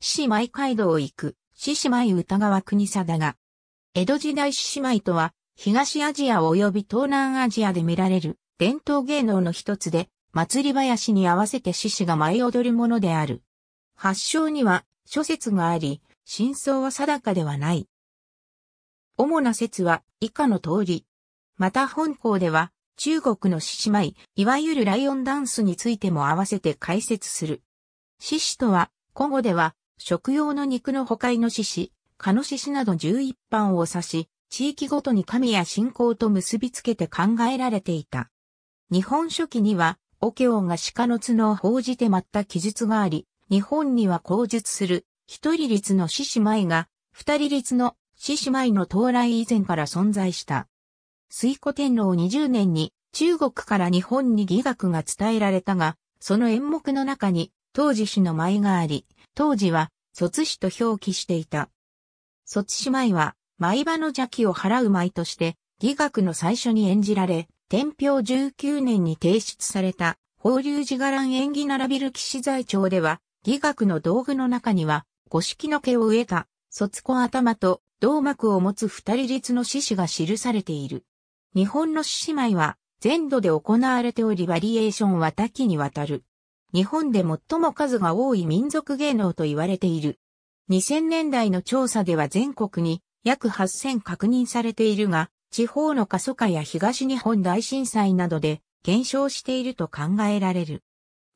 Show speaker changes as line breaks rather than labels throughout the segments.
獅子舞街道行く、獅子舞歌川国貞が。江戸時代獅子舞とは、東アジア及び東南アジアで見られる伝統芸能の一つで、祭り林に合わせて獅子が舞い踊るものである。発祥には諸説があり、真相は定かではない。主な説は以下の通り。また本校では中国の獅子舞、いわゆるライオンダンスについても合わせて解説する。獅子とは、古語では食用の肉の他イノシシ、カノシシなど11般を指し、地域ごとに神や信仰と結びつけて考えられていた。日本書紀には、オケオンが鹿の角を報じて待った記述があり、日本には口述する、一人立の獅子舞が、二人立の獅子舞の到来以前から存在した。水古天皇20年に中国から日本に義学が伝えられたが、その演目の中に当時氏の舞があり、当時は、卒氏と表記していた。卒氏舞は、舞場の邪気を払う舞として、義学の最初に演じられ、天平19年に提出された、法隆寺伽藍演技並びる騎士財庁では、義学の道具の中には、五色の毛を植えた、卒子頭と銅膜を持つ二人立の獅子が記されている。日本の獅子舞は、全土で行われておりバリエーションは多岐にわたる。日本で最も数が多い民族芸能と言われている。2000年代の調査では全国に約8000確認されているが、地方の過疎化や東日本大震災などで減少していると考えられる。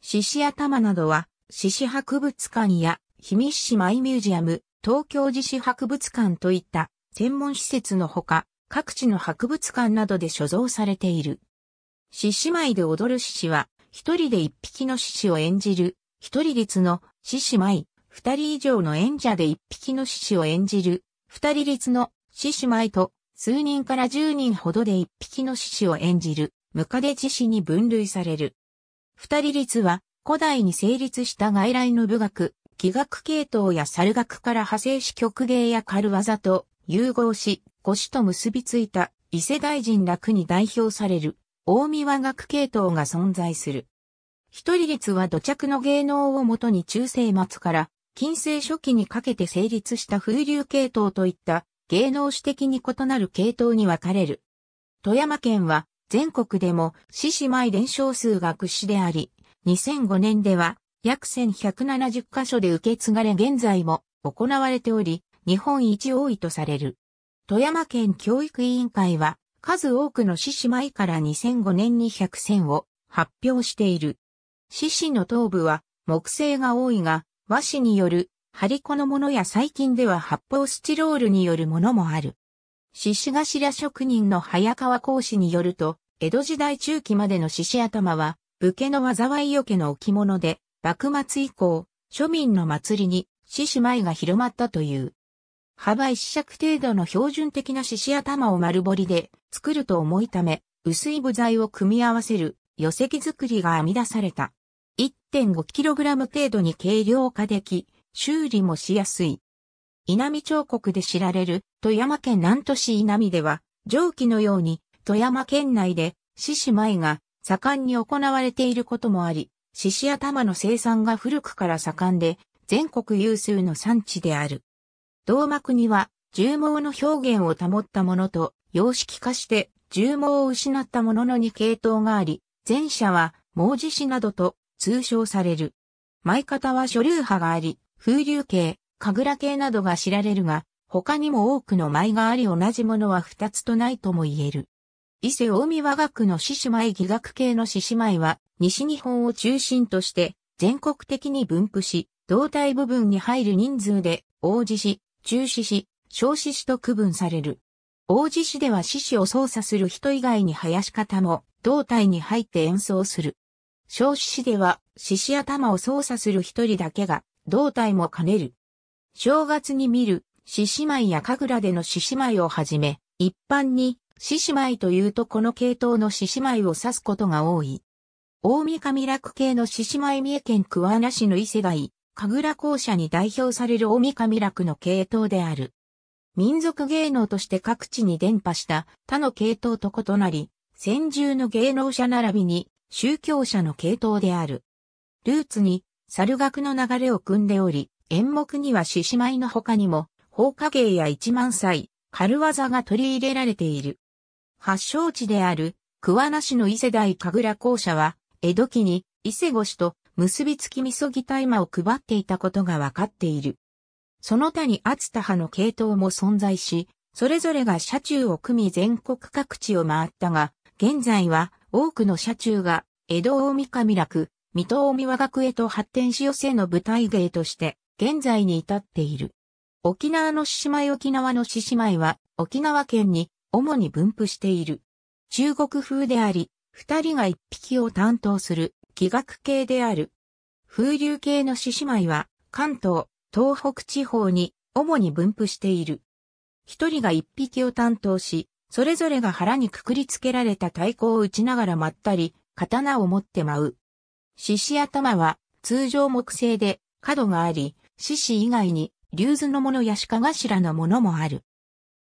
獅子頭などは、獅子博物館や、氷見市マイミュージアム、東京獅子博物館といった専門施設のほか、各地の博物館などで所蔵されている。獅子舞で踊る獅子は、一人で一匹の獅子を演じる、一人立の獅子舞、二人以上の演者で一匹の獅子を演じる、二人立の獅子舞と、数人から十人ほどで一匹の獅子を演じる、ムカデ獅子に分類される。二人立は、古代に成立した外来の部学、器学系統や猿学から派生し曲芸や軽技と融合し、五子と結びついた伊勢大人楽に代表される、大見和学系統が存在する。一人率は土着の芸能をもとに中世末から近世初期にかけて成立した風流系統といった芸能史的に異なる系統に分かれる。富山県は全国でも獅子舞伝承数が屈指であり、2005年では約1170カ所で受け継がれ現在も行われており、日本一多いとされる。富山県教育委員会は数多くの獅子舞から2005年に100選を発表している。獅子の頭部は木製が多いが、和紙による張り子のものや最近では発泡スチロールによるものもある。獅子頭職人の早川講師によると、江戸時代中期までの獅子頭は、武家の災いよけの置物で、幕末以降、庶民の祭りに獅子舞が広まったという。幅一尺程度の標準的な獅子頭を丸彫りで作ると重いため、薄い部材を組み合わせる寄席作りが編み出された。1.5kg 程度に軽量化でき、修理もしやすい。稲美彫刻で知られる富山県南都市稲美では、上記のように富山県内で獅子舞が盛んに行われていることもあり、獅子頭の生産が古くから盛んで、全国有数の産地である。銅幕には、重毛の表現を保ったものと、様式化して、重毛を失ったものの二系統があり、前者は、毛獅子などと通称される。舞方は諸流派があり、風流系、神楽系などが知られるが、他にも多くの舞があり同じものは二つとないとも言える。伊勢大海和学の獅子舞義学系の獅子舞は、西日本を中心として、全国的に分布し、胴体部分に入る人数で、大獅子、中獅子、小獅子と区分される。王獅子では獅子を操作する人以外に林方も、胴体に入って演奏する。獅子では、獅子頭を操作する一人だけが、胴体も兼ねる。正月に見る、獅子舞や神楽での獅子舞をはじめ、一般に、獅子舞というとこの系統の獅子舞を指すことが多い。大三上楽系の獅子舞三重県桑名市の伊勢台、神楽校舎に代表される大三上楽の系統である。民族芸能として各地に伝播した他の系統と異なり、先住の芸能者並びに宗教者の系統である。ルーツに、猿楽の流れを組んでおり、演目には獅子舞の他にも、放火芸や一万歳、軽技が取り入れられている。発祥地である、桑名市の伊勢大神楽校舎は、江戸期に伊勢越しと結びつきみそぎ大麻を配っていたことがわかっている。その他に厚田派の系統も存在し、それぞれが車中を組み全国各地を回ったが、現在は多くの車中が、江戸大神楽、水戸大和学へと発展し寄せの舞台芸として、現在に至っている。沖縄の獅子舞沖縄の獅子舞は、沖縄県に、主に分布している。中国風であり、二人が一匹を担当する、気学系である。風流系の獅子舞は、関東、東北地方に、主に分布している。一人が一匹を担当し、それぞれが腹にくくりつけられた太鼓を打ちながらまったり、刀を持って舞う。獅子頭は通常木製で角があり、獅子以外に竜頭のものや鹿頭のものもある。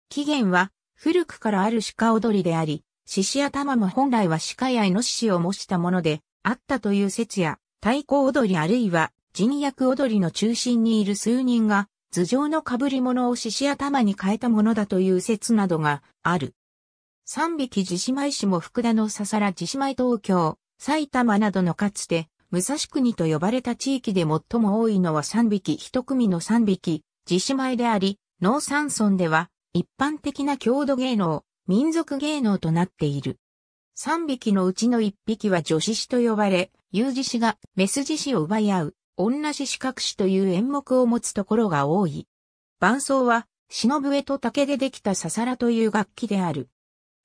起源は古くからある鹿踊りであり、獅子頭も本来は鹿やイノシシを模したものであったという説や、太鼓踊りあるいは人役踊りの中心にいる数人が頭上の被り物を獅子頭に変えたものだという説などがある。三匹自治米市も福田のささら自治米東京、埼玉などのかつて、武蔵国と呼ばれた地域で最も多いのは三匹一組の三匹、自治米であり、農山村では一般的な郷土芸能、民族芸能となっている。三匹のうちの一匹は女子詩と呼ばれ、有子詩がメス自子を奪い合う、女子四角詩という演目を持つところが多い。伴奏は、忍笛と竹でできたささらという楽器である。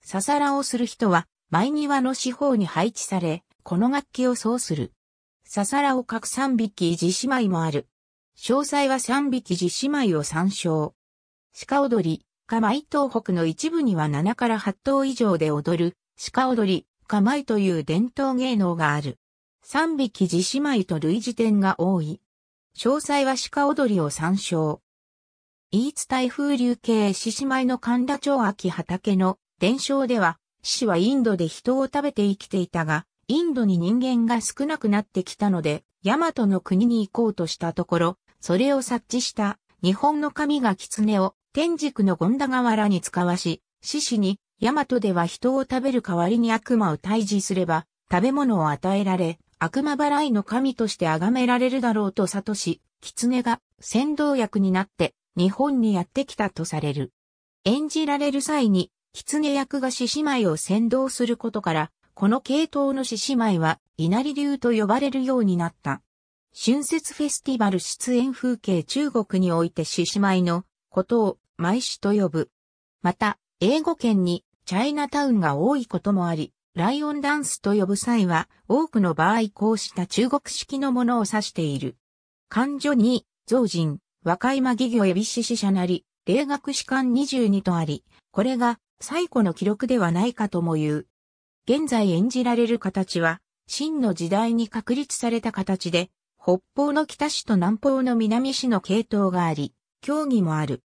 ささらをする人は、前庭の四方に配置され、この楽器を奏する。ささらを各三匹自姉妹もある。詳細は三匹自姉妹を参照。鹿踊り、かまい東北の一部には七から八頭以上で踊る、鹿踊り、かまいという伝統芸能がある。三匹自姉妹と類似点が多い。詳細は鹿踊りを参照。イーツ台風流系獅子舞の神田町秋畑の伝承では、死はインドで人を食べて生きていたが、インドに人間が少なくなってきたので、ヤマトの国に行こうとしたところ、それを察知した日本の神が狐を天竺のンダ河原に使わし、獅子にヤマトでは人を食べる代わりに悪魔を退治すれば、食べ物を与えられ、悪魔払いの神として崇められるだろうと悟し、狐が先導役になって日本にやってきたとされる。演じられる際に狐役が獅子舞を先導することから、この系統の獅子舞は稲荷流と呼ばれるようになった。春節フェスティバル出演風景中国において獅子舞のことを舞師と呼ぶ。また、英語圏にチャイナタウンが多いこともあり、ライオンダンスと呼ぶ際は多くの場合こうした中国式のものを指している。漢女に、増人、和い間義魚エビ獅子者なり、霊学士官22とあり、これが最古の記録ではないかとも言う。現在演じられる形は、真の時代に確立された形で、北方の北市と南方の南市の系統があり、競技もある。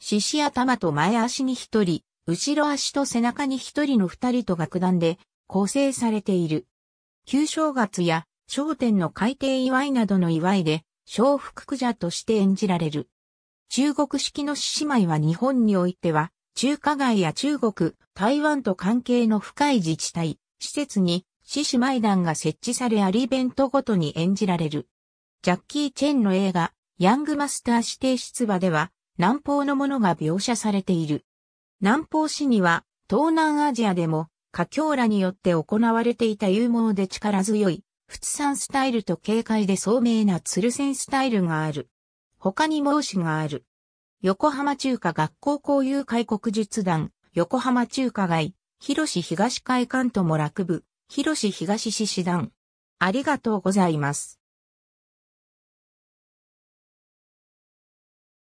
獅子頭と前足に一人、後ろ足と背中に一人の二人と楽団で構成されている。旧正月や商店の改定祝いなどの祝いで、小福苦者として演じられる。中国式の獅子舞は日本においては、中華街や中国、台湾と関係の深い自治体、施設に、獅子舞団が設置されありイベントごとに演じられる。ジャッキー・チェンの映画、ヤングマスター指定出馬では、南方のものが描写されている。南方市には、東南アジアでも、華僑らによって行われていた勇猛で力強い、仏山スタイルと軽快で聡明な鶴仙スタイルがある。他にも子がある。横浜中華学校交友会国術団、横浜中華街、広市東会館とも落部、広市東市師団。ありがとうございます。